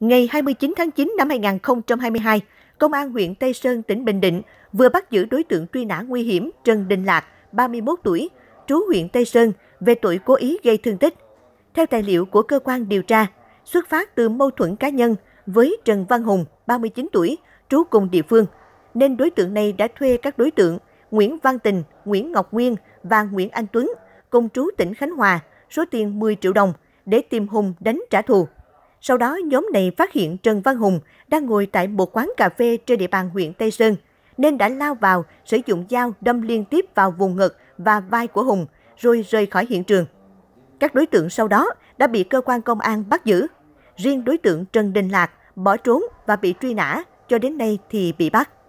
Ngày 29 tháng 9 năm 2022, Công an huyện Tây Sơn, tỉnh Bình Định vừa bắt giữ đối tượng truy nã nguy hiểm Trần Đình Lạc, 31 tuổi, trú huyện Tây Sơn về tội cố ý gây thương tích. Theo tài liệu của cơ quan điều tra, xuất phát từ mâu thuẫn cá nhân với Trần Văn Hùng, 39 tuổi, trú cùng địa phương, nên đối tượng này đã thuê các đối tượng Nguyễn Văn Tình, Nguyễn Ngọc Nguyên và Nguyễn Anh Tuấn, cùng trú tỉnh Khánh Hòa, số tiền 10 triệu đồng để tìm Hùng đánh trả thù. Sau đó, nhóm này phát hiện Trần Văn Hùng đang ngồi tại một quán cà phê trên địa bàn huyện Tây Sơn, nên đã lao vào sử dụng dao đâm liên tiếp vào vùng ngực và vai của Hùng, rồi rời khỏi hiện trường. Các đối tượng sau đó đã bị cơ quan công an bắt giữ. Riêng đối tượng Trần Đình Lạc bỏ trốn và bị truy nã, cho đến nay thì bị bắt.